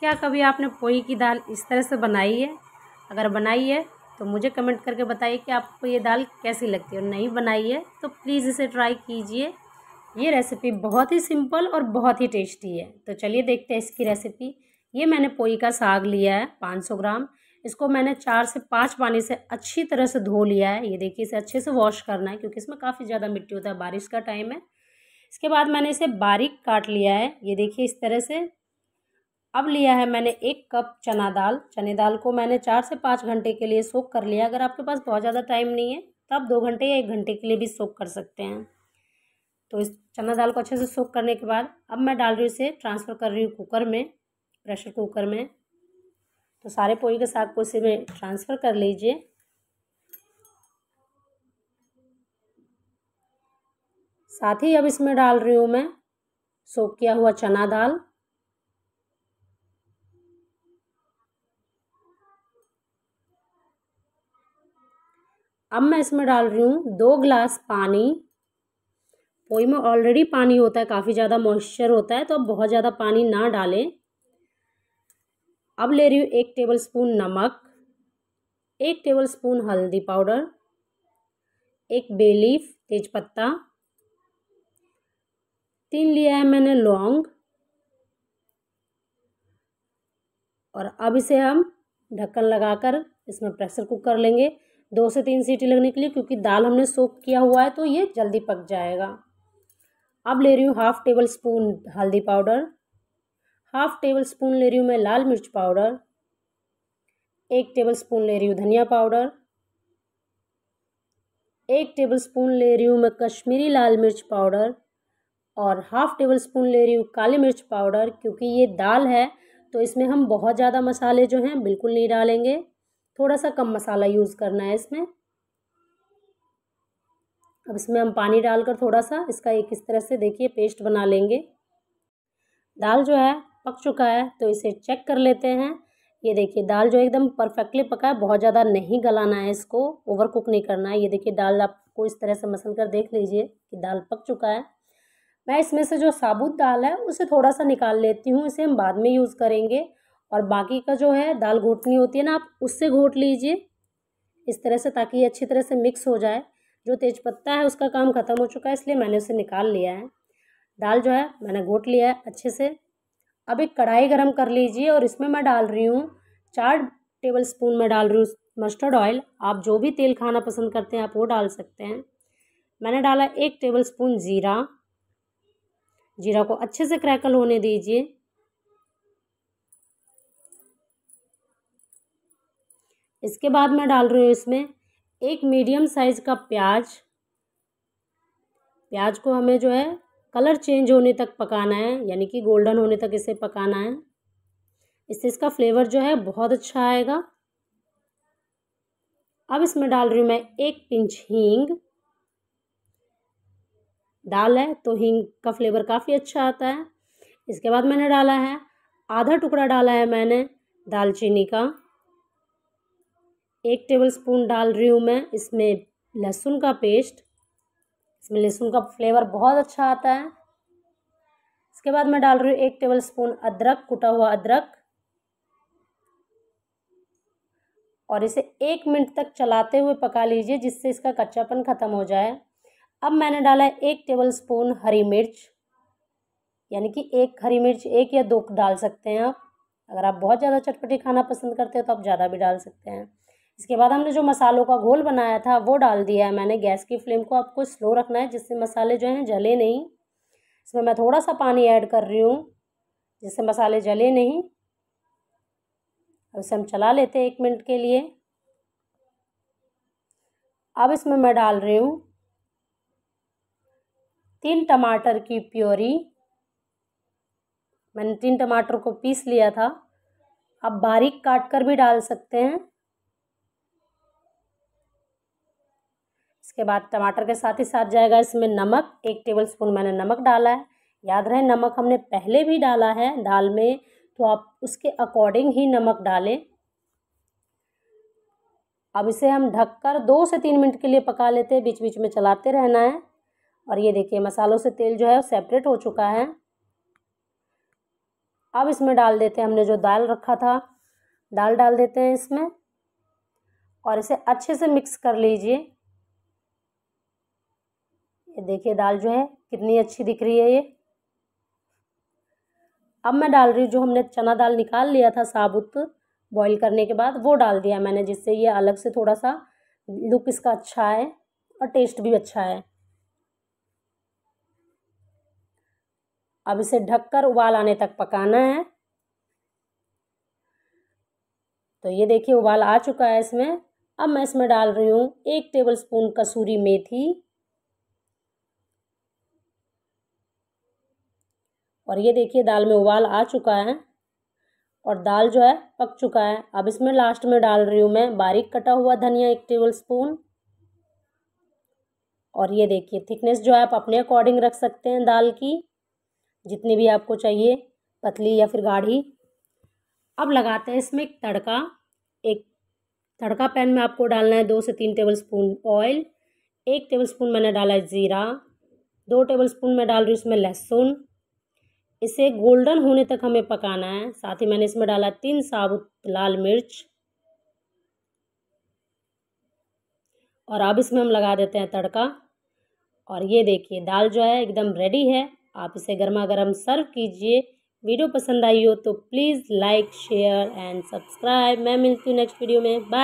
क्या कभी आपने पोई की दाल इस तरह से बनाई है अगर बनाई है तो मुझे कमेंट करके बताइए कि आपको ये दाल कैसी लगती है और नहीं बनाई है तो प्लीज़ इसे ट्राई कीजिए ये रेसिपी बहुत ही सिंपल और बहुत ही टेस्टी है तो चलिए देखते हैं इसकी रेसिपी ये मैंने पोई का साग लिया है पाँच सौ ग्राम इसको मैंने चार से पाँच पानी से अच्छी तरह से धो लिया है ये देखिए इसे अच्छे से वॉश करना है क्योंकि इसमें काफ़ी ज़्यादा मिट्टी होता है बारिश का टाइम है इसके बाद मैंने इसे बारीक काट लिया है ये देखिए इस तरह से अब लिया है मैंने एक कप चना दाल चने दाल को मैंने चार से पाँच घंटे के लिए सोख कर लिया अगर आपके पास बहुत ज़्यादा टाइम नहीं है तो आप दो घंटे या एक घंटे के लिए भी सोख कर सकते हैं तो इस चना दाल को अच्छे से सोख करने के बाद अब मैं डाल रही हूँ इसे ट्रांसफ़र कर रही हूँ कुकर में प्रेशर कुकर में तो सारे पोई के साग को इसे में ट्रांसफ़र कर लीजिए साथ ही अब इसमें डाल रही हूँ मैं सोख किया हुआ चना दाल अब मैं इसमें डाल रही हूँ दो ग्लास पानी पोई में ऑलरेडी पानी होता है काफ़ी ज़्यादा मॉइस्चर होता है तो अब बहुत ज़्यादा पानी ना डालें अब ले रही हूँ एक टेबल स्पून नमक एक टेबल स्पून हल्दी पाउडर एक बेलीफ तेज़पत्ता तीन लिया है मैंने लौंग और अब इसे हम ढक्कन लगाकर इसमें प्रेशर कुकर लेंगे दो से तीन सीटी लगने के लिए क्योंकि दाल हमने सोख किया हुआ है तो ये जल्दी पक जाएगा अब ले रही हूँ हाफ़ टेबल स्पून हल्दी पाउडर हाफ़ टेबल स्पून ले रही हूँ मैं लाल मिर्च पाउडर एक टेबल स्पून ले रही हूँ धनिया पाउडर एक टेबल स्पून ले रही हूँ मैं कश्मीरी लाल मिर्च पाउडर और हाफ़ टेबल स्पून ले रही हूँ काली मिर्च पाउडर क्योंकि ये दाल है तो इसमें हम बहुत ज़्यादा मसाले जो हैं बिल्कुल नहीं डालेंगे थोड़ा सा कम मसाला यूज़ करना है इसमें अब इसमें हम पानी डालकर थोड़ा सा इसका एक इस तरह से देखिए पेस्ट बना लेंगे दाल जो है पक चुका है तो इसे चेक कर लेते हैं ये देखिए दाल जो एकदम परफेक्टली पका है बहुत ज़्यादा नहीं गलाना है इसको ओवर कुक नहीं करना है ये देखिए दाल आपको इस तरह से मसल कर देख लीजिए कि दाल पक चुका है मैं इसमें से जो साबुत दाल है उसे थोड़ा सा निकाल लेती हूँ इसे हम बाद में यूज़ करेंगे और बाकी का जो है दाल घोटनी होती है ना आप उससे घोट लीजिए इस तरह से ताकि ये अच्छी तरह से मिक्स हो जाए जो तेज़पत्ता है उसका काम ख़त्म हो चुका है इसलिए मैंने उसे निकाल लिया है दाल जो है मैंने घोट लिया है अच्छे से अब एक कढ़ाई गरम कर लीजिए और इसमें मैं डाल रही हूँ चार टेबल स्पून में डाल रही हूँ मस्टर्ड ऑयल आप जो भी तेल खाना पसंद करते हैं आप वो डाल सकते हैं मैंने डाला एक टेबल स्पून ज़ीरा जीरा को अच्छे से क्रैकल होने दीजिए इसके बाद मैं डाल रही हूँ इसमें एक मीडियम साइज़ का प्याज प्याज को हमें जो है कलर चेंज होने तक पकाना है यानी कि गोल्डन होने तक इसे पकाना है इससे इसका फ्लेवर जो है बहुत अच्छा आएगा अब इसमें डाल रही हूँ मैं एक पिंच हींग दाल है तो हींग का फ्लेवर काफ़ी अच्छा आता है इसके बाद मैंने डाला है आधा टुकड़ा डाला है मैंने दालचीनी का एक टेबल स्पून डाल रही हूँ मैं इसमें लहसुन का पेस्ट इसमें लहसुन का फ्लेवर बहुत अच्छा आता है इसके बाद मैं डाल रही हूँ एक टेबल स्पून अदरक कुटा हुआ अदरक और इसे एक मिनट तक चलाते हुए पका लीजिए जिससे इसका कच्चापन ख़त्म हो जाए अब मैंने डाला है एक टेबल स्पून हरी मिर्च यानी कि एक हरी मिर्च एक या दो डाल सकते हैं आप अगर आप बहुत ज़्यादा चटपटी खाना पसंद करते हो तो आप ज़्यादा भी डाल सकते हैं इसके बाद हमने जो मसालों का घोल बनाया था वो डाल दिया है मैंने गैस की फ्लेम को आपको स्लो रखना है जिससे मसाले जो हैं जले नहीं इसमें मैं थोड़ा सा पानी ऐड कर रही हूँ जिससे मसाले जले नहीं अब इसे हम चला लेते हैं एक मिनट के लिए अब इसमें मैं डाल रही हूँ तीन टमाटर की प्योरी मैंने तीन टमाटर को पीस लिया था आप बारीक काट कर भी डाल सकते हैं इसके बाद टमाटर के साथ ही साथ जाएगा इसमें नमक एक टेबल स्पून मैंने नमक डाला है याद रहे नमक हमने पहले भी डाला है दाल में तो आप उसके अकॉर्डिंग ही नमक डालें अब इसे हम ढककर दो से तीन मिनट के लिए पका लेते हैं बीच बीच में चलाते रहना है और ये देखिए मसालों से तेल जो है वो सेपरेट हो चुका है अब इसमें डाल देते हैं हमने जो दाल रखा था दाल डाल देते हैं इसमें और इसे अच्छे से मिक्स कर लीजिए ये देखिए दाल जो है कितनी अच्छी दिख रही है ये अब मैं डाल रही हूँ जो हमने चना दाल निकाल लिया था साबुत बॉईल करने के बाद वो डाल दिया मैंने जिससे ये अलग से थोड़ा सा लुक इसका अच्छा है और टेस्ट भी अच्छा है अब इसे ढककर उबाल आने तक पकाना है तो ये देखिए उबाल आ चुका है इसमें अब मैं इसमें डाल रही हूँ एक टेबल स्पून कसूरी मेथी और ये देखिए दाल में उबाल आ चुका है और दाल जो है पक चुका है अब इसमें लास्ट में डाल रही हूँ मैं बारीक कटा हुआ धनिया एक टेबल स्पून और ये देखिए थिकनेस जो है आप अपने अकॉर्डिंग रख सकते हैं दाल की जितनी भी आपको चाहिए पतली या फिर गाढ़ी अब लगाते हैं इसमें एक तड़का एक तड़का पैन में आपको डालना है दो से तीन टेबल स्पून ऑयल एक टेबल स्पून मैंने डाला है ज़ीरा दो टेबल स्पून मैं डाल रही हूँ इसमें लहसुन इसे गोल्डन होने तक हमें पकाना है साथ ही मैंने इसमें डाला तीन साबुत लाल मिर्च और अब इसमें हम लगा देते हैं तड़का और ये देखिए दाल जो है एकदम रेडी है आप इसे गर्मा गर्म सर्व कीजिए वीडियो पसंद आई हो तो please like share and subscribe मैं मिलती हूँ नेक्स्ट वीडियो में बाय